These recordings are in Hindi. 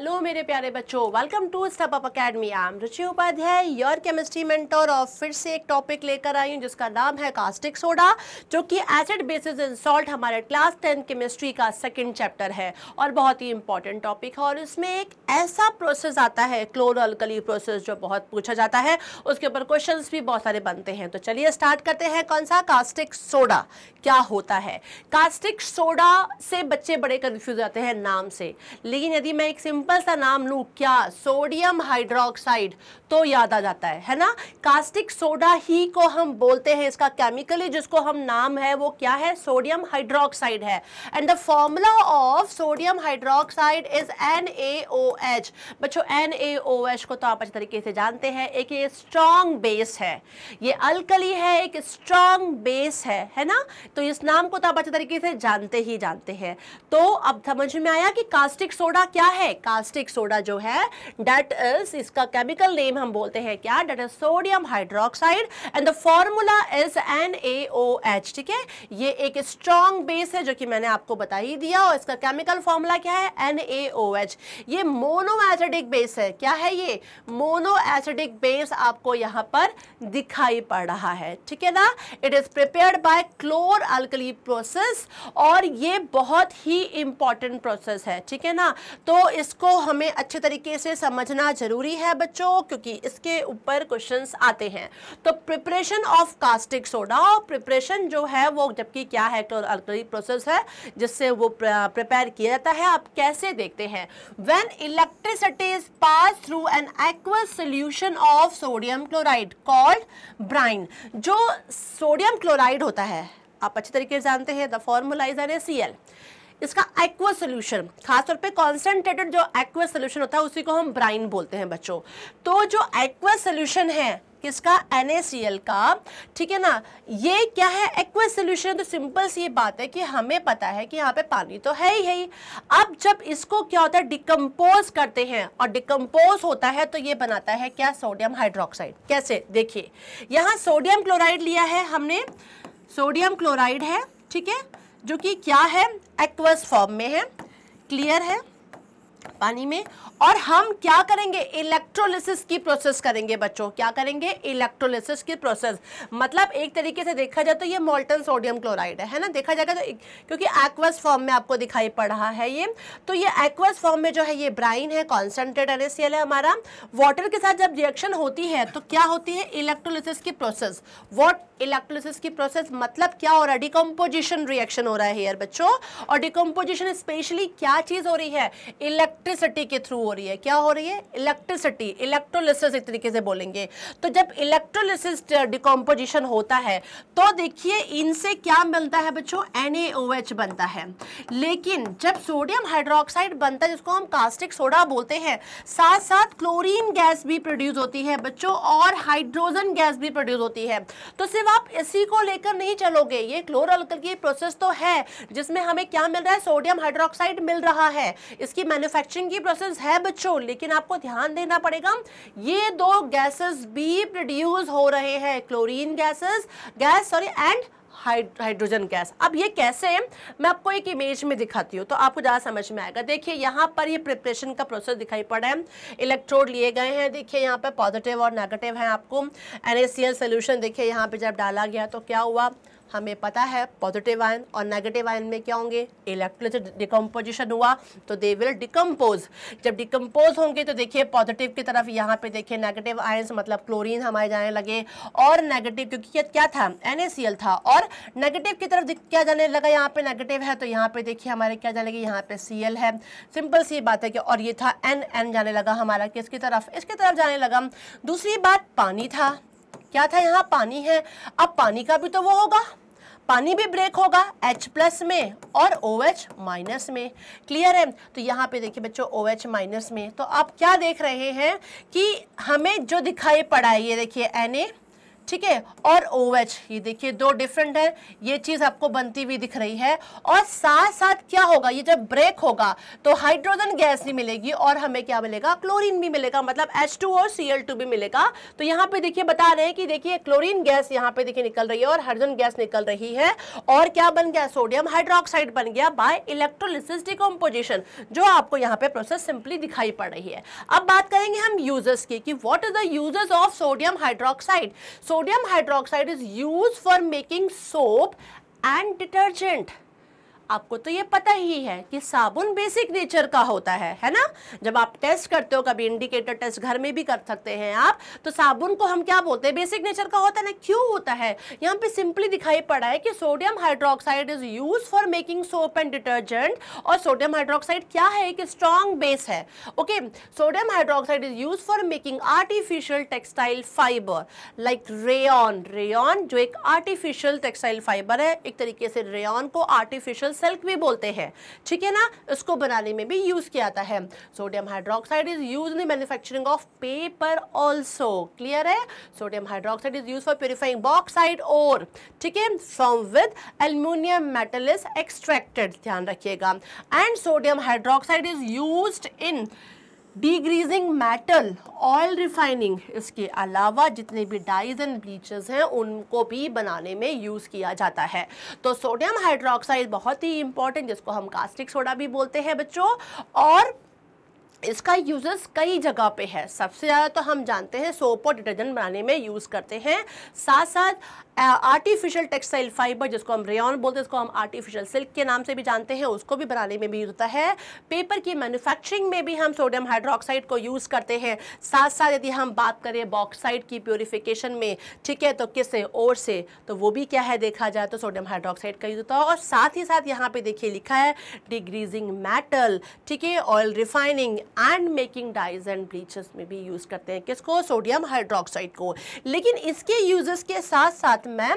हेलो मेरे प्यारे बच्चों welcome to step up academy I am Ruchi Upadhyay your chemistry mentor और फिर से एक टॉपिक लेकर आई हूँ जिसका नाम है कास्टिक सोडा जो कि एसिड बेसिस इन सॉल्ट हमारे क्लास टेंथ केमिस्ट्री का सेकंड चैप्टर है और बहुत ही इंपॉर्टेंट टॉपिक है और इसमें एक ऐसा प्रोसेस आता है क्लोर अल्कली प्रोसेस जो बहुत पूछा जाता है उसके ऊपर क्वेश्चन भी बहुत सारे बनते हैं तो चलिए स्टार्ट करते हैं कौन सा कास्टिक सोडा क्या होता है कास्टिक सोडा से बच्चे बड़े कन्फ्यूज आते हैं नाम से लेकिन यदि मैं एक सिंपल सिंपल सा नाम लू क्या सोडियम हाइड्रोक्साइड तो याद आ जाता है है ना कास्टिक सोडा ही को हम बोलते हैं इसका केमिकली जिसको हम नाम है वो क्या है सोडियम हाइड्रोक्साइड है and the formula of sodium hydroxide is N बच्चों एन को तो आप अच्छे तरीके से जानते हैं एक ये स्ट्रॉन्ग बेस है ये अल्कली है एक स्ट्रॉन्ग बेस है है ना तो इस नाम को तो आप अच्छे तरीके से जानते ही जानते हैं तो अब समझ में आया कि कास्टिक सोडा क्या है का कास्टिक सोडा जो है डेट इज इसका केमिकल नेम हम बोलते हैं क्या that is sodium hydroxide and the formula is N ठीक है ये एक स्ट्रॉन्ग बेस है जो कि मैंने आपको बता ही दिया और इसका केमिकल फॉर्मूला क्या है एन ये मोनो एसिडिक बेस है क्या है ये मोनो एसिडिक बेस आपको यहाँ पर दिखाई पड़ रहा है ठीक है ना it is prepare by chlor alkali process और ये बहुत ही इंपॉर्टेंट प्रोसेस है ठीक है ना तो इसको हमें अच्छे तरीके से समझना जरूरी है बच्चों क्योंकि इसके ऊपर क्वेश्चंस आते हैं तो preparation of caustic soda preparation जो है वो जबकि क्या है तो प्रोसेस है जिससे वो प्रिपेयर किया जाता है आप कैसे देखते हैं when electricity is pass through an aqueous solution of sodium chloride called brine जो सोडियम क्लोराइड होता है आप अच्छे तरीके से जानते हैं द फॉर्मूला है सी एल इसका एक्वा सोल्यूशन खासतौर पे कॉन्सेंट्रेटेड जो एक्वा सोल्यूशन होता है उसी को हम ब्राइन बोलते हैं बच्चों तो जो एक्वा सोल्यूशन है किसका NaCl का ठीक है ना ये क्या है एक्वा सोल्यूशन तो सिंपल सी ये बात है कि हमें पता है कि यहाँ पे पानी तो है ही है ही अब जब इसको क्या होता है डिकम्पोज करते हैं और डिकम्पोज होता है तो ये बनाता है क्या सोडियम हाइड्रोक्साइड कैसे देखिए यहाँ सोडियम क्लोराइड लिया है हमने सोडियम क्लोराइड है ठीक है जो कि क्या है एक्वस फॉर्म में है क्लियर है पानी में और हम क्या करेंगे इलेक्ट्रोलिसिस की प्रोसेस करेंगे बच्चों क्या करेंगे इलेक्ट्रोलिसिस की प्रोसेस मतलब एक तरीके से देखा जाए तो ये मोल्टन सोडियम क्लोराइड है, है ना देखा जाएगा तो क्योंकि एक्वस फॉर्म में आपको दिखाई पड़ रहा है ये तो ये एक्वस फॉर्म में जो है ये ब्राइन है कॉन्सेंट्रेट एन है हमारा वाटर के साथ जब रिएक्शन होती है तो क्या होती है इलेक्ट्रोलिसिस की प्रोसेस वॉट इलेक्ट्रोलिसिस की प्रोसेस मतलब क्या हो रहा है डिकम्पोजिशन रिएक्शन हो रहा है यार बच्चों और डिकम्पोजिशन स्पेशली क्या चीज़ हो रही है इलेक्ट्रिक इलेक्ट्रिसिटी के थ्रू हो रही है क्या हो रही है इलेक्ट्रिसिटी इलेक्ट्रोलिसिस एक तरीके से बोलेंगे तो जब इलेक्ट्रोलिसिस डिकम्पोजिशन होता है तो देखिए इनसे क्या मिलता है बच्चों एन बनता है लेकिन जब सोडियम हाइड्रोक्साइड बनता है जिसको हम कास्टिक सोडा बोलते हैं साथ साथ क्लोरीन गैस भी प्रोड्यूस होती है बच्चों और हाइड्रोजन गैस भी प्रोड्यूस होती है तो सिर्फ आप इसी को लेकर नहीं चलोगे ये क्लोरअल्कल की प्रोसेस तो है जिसमें हमें क्या मिल रहा है सोडियम हाइड्रोक्साइड मिल रहा है इसकी मैन्युफैक्चरिंग रिएक्शन की प्रोसेस है बच्चों लेकिन आपको ध्यान देना पड़ेगा ये दो गैसेस भी प्रोड्यूस हो रहे हैं chlorine gases gas sorry and hydrogen gas अब ये कैसे है? मैं आपको एक इमेज में दिखाती हूँ तो आपको ज़्यादा समझ में आएगा देखिए यहाँ पर ये प्रिपरेशन का प्रोसेस दिखाई पड़ा है इलेक्ट्रोड लिए गए हैं देखिए यहाँ पर पॉजिटिव और नेगेटिव हैं आपको एन सोल्यूशन देखिए यहाँ पर जब डाला गया तो क्या हुआ हमें पता है पॉजिटिव आयन और नेगेटिव आयन में क्या होंगे इलेक्ट्रोलाइट डिकम्पोजिशन हुआ तो दे विल डिकम्पोज जब डिकम्पोज होंगे तो देखिए पॉजिटिव की तरफ यहाँ पे देखिए नेगेटिव आयन मतलब क्लोरीन हमारे जाने लगे और नेगेटिव क्योंकि क्या था एन था और नेगेटिव की तरफ क्या जाने लगा यहाँ पे नेगेटिव है तो यहाँ पे देखिए हमारे क्या जाने लगे यहाँ पे सी है सिंपल सी बात है कि और ये था एन एन जाने लगा हमारा किसकी तरफ इसकी तरफ जाने लगा दूसरी बात पानी था क्या था यहाँ पानी है अब पानी का भी तो वो होगा पानी भी ब्रेक होगा H प्लस में और ओ एच माइनस में क्लियर है तो यहाँ पे देखिए बच्चों ओ एच माइनस में तो आप क्या देख रहे हैं कि हमें जो दिखाई पड़ा है ये देखिए एन ठीक है और ओ OH, ये देखिए दो डिफरेंट है ये चीज़ आपको बनती हुई दिख रही है और साथ साथ क्या होगा ये जब ब्रेक होगा तो हाइड्रोजन गैस भी मिलेगी और हमें क्या मिलेगा क्लोरीन भी मिलेगा मतलब एच टू और सी एल टू भी मिलेगा तो यहाँ पे देखिए बता रहे हैं कि देखिए क्लोरीन गैस यहाँ पे देखिए निकल रही है और हाइड्रोजन गैस निकल रही है और क्या बन गया सोडियम हाइड्रोक्साइड बन गया बाय इलेक्ट्रोलिसिस डिकम्पोजिशन जो आपको यहाँ पे प्रोसेस सिंपली दिखाई पड़ रही है अब बात करेंगे हम यूजर्स की what what is the users of sodium hydroxide so sodium hydroxide is used for making soap and detergent. आपको तो ये पता ही है कि साबुन बेसिक नेचर का होता है है ना जब आप टेस्ट करते हो कभी इंडिकेटर टेस्ट घर में भी कर सकते हैं आप तो साबुन को हम क्या बोलते हैं बेसिक नेचर का होता है ना क्यों होता है यहाँ पे सिंपली दिखाई पड़ा है कि sodium hydroxide is use for making soap and detergent और सोडियम हाइड्रोक्साइड क्या है एक स्ट्रॉन्ग बेस है okay sodium hydroxide is use for making artificial textile fibre like rayon rayon जो एक आर्टिफिशियल टेक्सटाइल फाइबर है एक तरीके से रेन को आर्टिफिशियल सल्क भी बोलते हैं ठीक है ना इसको बनाने में भी यूज़ किया जाता है sodium hydroxide is use in manufacturing of paper also clear है sodium hydroxide is use for purifying bauxite और ठीक है from with aluminium metal is extracted ध्यान रखिएगा and sodium hydroxide is use in degreasing metal oil refining इसके अलावा जितने भी डाइज एंड ब्लीचेस हैं उनको भी बनाने में यूज़ किया जाता है तो सोडियम हाइड्रोक्साइड बहुत ही इंपॉर्टेंट जिसको हम कास्टिक सोडा भी बोलते हैं बच्चों और इसका यूजेस कई जगह पे है सबसे ज़्यादा तो हम जानते हैं सोप और डिटर्जेंट बनाने में यूज़ करते हैं साथ साथ आर्टिफिशियल टेक्सटाइल फाइबर जिसको हम रेन बोलते हैं उसको हम आर्टिफिशियल सिल्क के नाम से भी जानते हैं उसको भी बनाने में भी होता है पेपर की मैन्युफैक्चरिंग में भी हम सोडियम हाइड्रोक्साइड को यूज़ करते हैं साथ साथ यदि हम बात करें बॉक्साइड की प्योरीफिकेशन में ठीक है तो किस और से तो वो भी क्या है देखा जाए तो सोडियम हाइड्रोक्साइड का यूज़ होता है और साथ ही साथ यहाँ पर देखिए लिखा है डिग्रीजिंग मेटल ठीक है oil refining and making dyes and bleaches में भी यूज़ करते हैं किसको सोडियम हाइड्रोक्साइड को लेकिन इसके यूजेस के साथ साथ मैं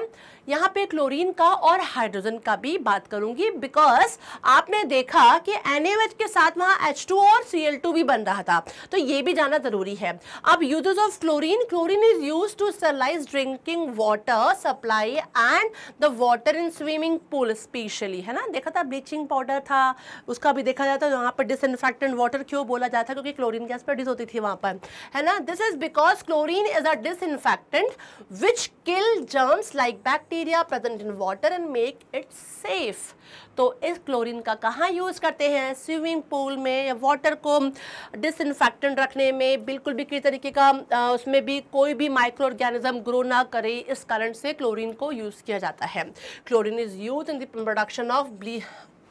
यहाँ पे क्लोरीन का और हाइड्रोजन का भी बात करूंगी बिकॉज आपने देखा कि एन के साथ वहाँ एच और सी भी बन रहा था तो ये भी जाना ज़रूरी है अब uses of chlorine chlorine is use to sterilise drinking water supply and the water in swimming pool specially है ना देखा था ब्लीचिंग पाउडर था उसका भी देखा जाता है यहाँ तो पर डिसइनफेक्टेंट वाटर क्यों बोला बोला जाता है क्योंकि क्लोरीन गैस प्रोड्यूस होती थी वहाँ पर है ना this is because chlorine is a disinfectant which kill germs like bacteria present in water and make it safe तो इस क्लोरीन का कहाँ यूज़ करते हैं स्विमिंग पूल में या वाटर को डिसइनफेक्टेंट रखने में बिल्कुल भी किसी तरीके का आ, उसमें भी कोई भी माइक्रो ऑर्गेनिज्म ग्रो ना करे इस कारण से क्लोरीन को यूज़ किया जाता है chlorine is use in the production of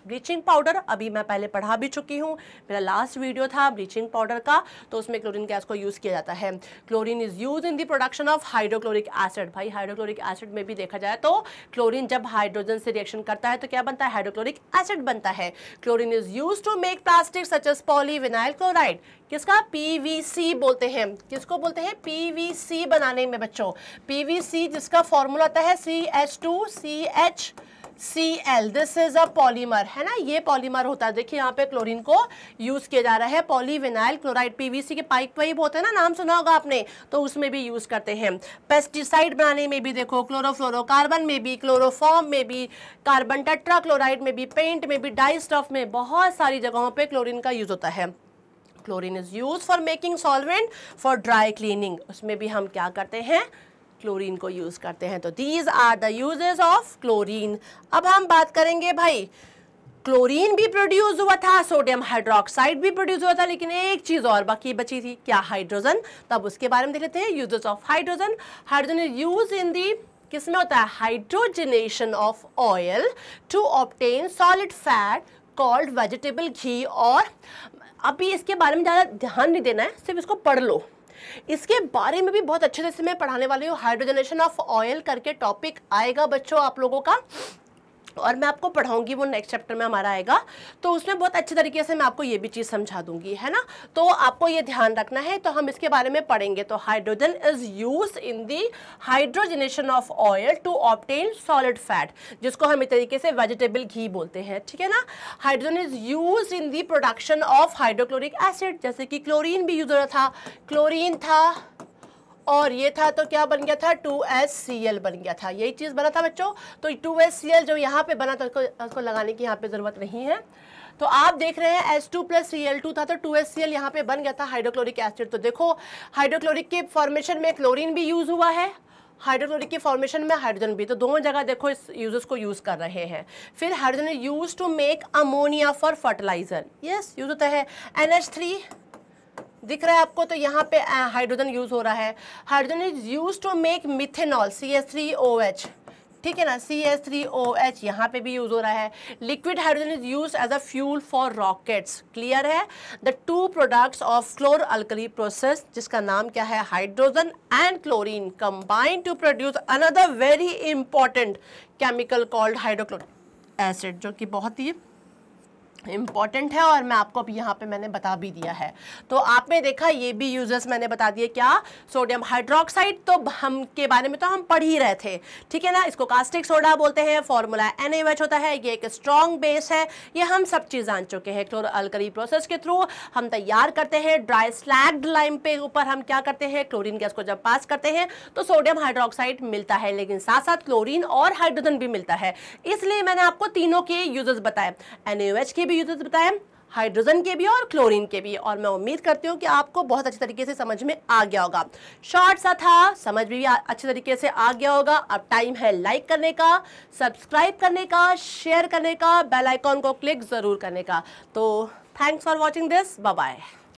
bleaching powder अभी मैं पहले पढ़ा भी चुकी हूँ मेरा लास्ट वीडियो था ब्लीचिंग पाउडर का तो उसमें क्लोरीन गैस को यूज़ किया जाता है chlorine is use in the production of hydrochloric acid भाई हाइड्रोक्लोरिक एसिड में भी देखा जाए तो क्लोरीन जब हाइड्रोजन से रिएक्शन करता है तो क्या बनता है हाइड्रोक्लोरिक एसिड बनता है chlorine is use to make plastic such as polyvinyl chloride किसका पीवीसी बोलते हैं किसको बोलते हैं पीवीसी बनाने में बच्चों पीवीसी जिसका फॉर्मूला आता है C H two C H C L this is a polymer है ना ये पॉलीमर होता है देखिए यहाँ पे क्लोरीन को यूज किया जा रहा है पॉलीविनाइल क्लोराइड पीवीसी के पाइप वाइप होते हैं ना नाम सुना होगा आपने तो उसमें भी यूज करते हैं पेस्टिसाइड बनाने में भी देखो क्लोरोफ्लोरोकार्बन में भी क्लोरोफॉर्म में भी कार्बन टेट्रा क्लोराइड में भी पेंट में भी डाई स्टफ में बहुत सारी जगहों पर क्लोरिन का यूज होता है chlorine is use for making solvent for dry cleaning उसमें भी हम क्या करते हैं क्लोरीन को यूज़ करते हैं तो these are the uses of chlorine अब हम बात करेंगे भाई क्लोरीन भी प्रोड्यूस हुआ था सोडियम हाइड्रोक्साइड भी प्रोड्यूस हुआ था लेकिन एक चीज़ और बाकी बची थी क्या हाइड्रोजन तब तो उसके बारे में देख लेते हैं uses of hydrogen hydrogen is use in the किस में होता है hydrogenation of oil to obtain solid fat called vegetable ghee और अभी इसके बारे में ज़्यादा ध्यान नहीं देना है सिर्फ इसको पढ़ लो इसके बारे में भी बहुत अच्छे से मैं पढ़ाने वाली हूँ हाइड्रोजनेशन ऑफ ऑयल करके टॉपिक आएगा बच्चों आप लोगों का और मैं आपको पढ़ाऊंगी वो नेक्स्ट चैप्टर में हमारा आएगा तो उसमें बहुत अच्छे तरीके से मैं आपको ये भी चीज़ समझा दूंगी है ना तो आपको ये ध्यान रखना है तो हम इसके बारे में पढ़ेंगे तो hydrogen is use in the hydrogenation of oil to obtain solid fat जिसको हम इस तरीके से वेजिटेबल घी बोलते हैं ठीक है ना hydrogen is use in the production of hydrochloric acid जैसे कि क्लोरीन भी यूज हो रहा था क्लोरीन था और ये था तो क्या बन गया था टू एस सी एल बन गया था यही चीज़ बना था बच्चों तो टू एस सी एल जो यहाँ पे बना था उसको उसको लगाने की यहाँ पे ज़रूरत नहीं है तो आप देख रहे हैं S two plus C L two था तो टू एस सी एल यहाँ पे बन गया था हाइड्रोक्लोरिक एसिड तो देखो हाइड्रोक्लोरिक के फॉर्मेशन में क्लोरीन भी यूज़ हुआ है हाइड्रोक्लोरिक के फॉर्मेशन में हाइड्रोजन भी तो दोनों जगह देखो इस यूजेस को यूज़ कर रहे हैं फिर hydrogen use to make ammonia for fertiliser yes use होता है एन एच थ्री दिख रहा है आपको तो यहाँ पे हाइड्रोजन यूज हो रहा है hydrogen is use to make methanol C S three O H ठीक है ना C S three O H यहाँ पे भी यूज़ हो रहा है liquid hydrogen is use as a fuel for rockets clear है the two products of chlor alkali process जिसका नाम क्या है hydrogen and chlorine combine to produce another very important chemical called hydrochloric acid जो कि बहुत ही इम्पॉर्टेंट है और मैं आपको अभी यहाँ पे मैंने बता भी दिया है तो आपने देखा ये भी यूजर्स मैंने बता दिए क्या सोडियम हाइड्रोक्साइड तो हम के बारे में तो हम पढ़ ही रहे थे ठीक है ना इसको कास्टिक सोडा बोलते हैं फॉर्मूला एन होता है ये एक स्ट्रॉन्ग बेस है ये हम सब चीज़ जान चुके हैं क्लोर अलकरी प्रोसेस के थ्रू हम तैयार करते हैं ड्राई स्लैग्ड लाइम पे ऊपर हम क्या करते हैं क्लोरिन गैस को जब पास करते हैं तो सोडियम हाइड्रोक्साइड मिलता है लेकिन साथ साथ क्लोरीन और हाइड्रोजन भी मिलता है इसलिए मैंने आपको तीनों के यूजर्स बताए एन की भी भी यूजेस बताए हाइड्रोजन के भी और क्लोरीन के भी और मैं उम्मीद करती हूँ कि आपको बहुत अच्छे तरीके से समझ में आ गया होगा शॉर्ट सा था समझ भी अच्छे तरीके से आ गया होगा अब टाइम है लाइक करने का सब्सक्राइब करने का शेयर करने का बेल आइकॉन को क्लिक ज़रूर करने का तो thanks for watching this bye